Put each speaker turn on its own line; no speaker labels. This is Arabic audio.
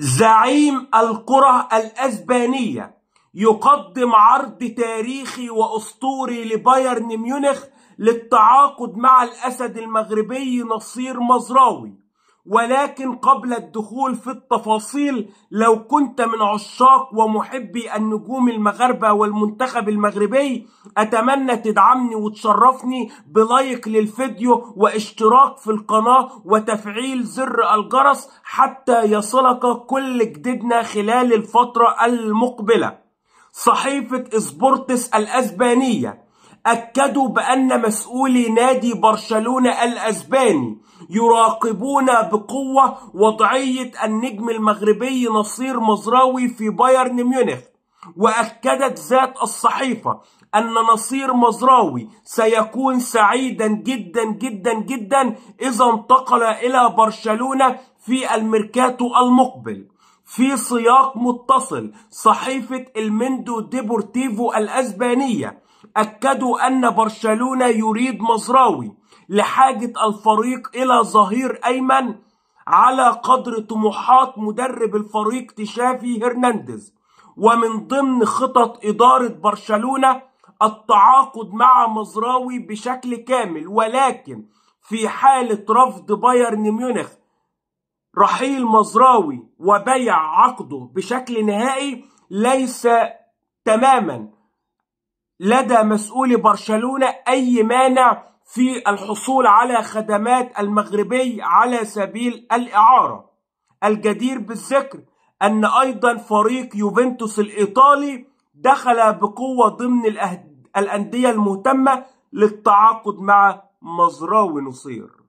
زعيم القرى الأسبانية يقدم عرض تاريخي وأسطوري لبايرن ميونخ للتعاقد مع الأسد المغربي نصير مزراوي ولكن قبل الدخول في التفاصيل لو كنت من عشاق ومحبي النجوم المغاربة والمنتخب المغربي أتمنى تدعمني وتشرفني بلايك للفيديو واشتراك في القناة وتفعيل زر الجرس حتى يصلك كل جديدنا خلال الفترة المقبلة صحيفة اسبورتس الأسبانية أكدوا بأن مسؤولي نادي برشلونة الأسباني يراقبون بقوة وضعية النجم المغربي نصير مزراوي في بايرن ميونخ وأكدت ذات الصحيفة أن نصير مزراوي سيكون سعيدا جدا جدا جدا إذا انتقل إلى برشلونة في الميركاتو المقبل في سياق متصل صحيفة الميندو ديبورتيفو الأسبانية أكدوا أن برشلونة يريد مزراوي لحاجة الفريق إلى ظهير أيمن على قدر طموحات مدرب الفريق تشافي هرنانديز ومن ضمن خطط إدارة برشلونة التعاقد مع مزراوي بشكل كامل ولكن في حالة رفض بايرن ميونخ رحيل مزراوي وبيع عقده بشكل نهائي ليس تماما لدى مسؤولي برشلونة أي مانع في الحصول على خدمات المغربي على سبيل الإعارة الجدير بالذكر أن أيضا فريق يوفنتوس الإيطالي دخل بقوة ضمن الأندية المهتمة للتعاقد مع مزراوي نصير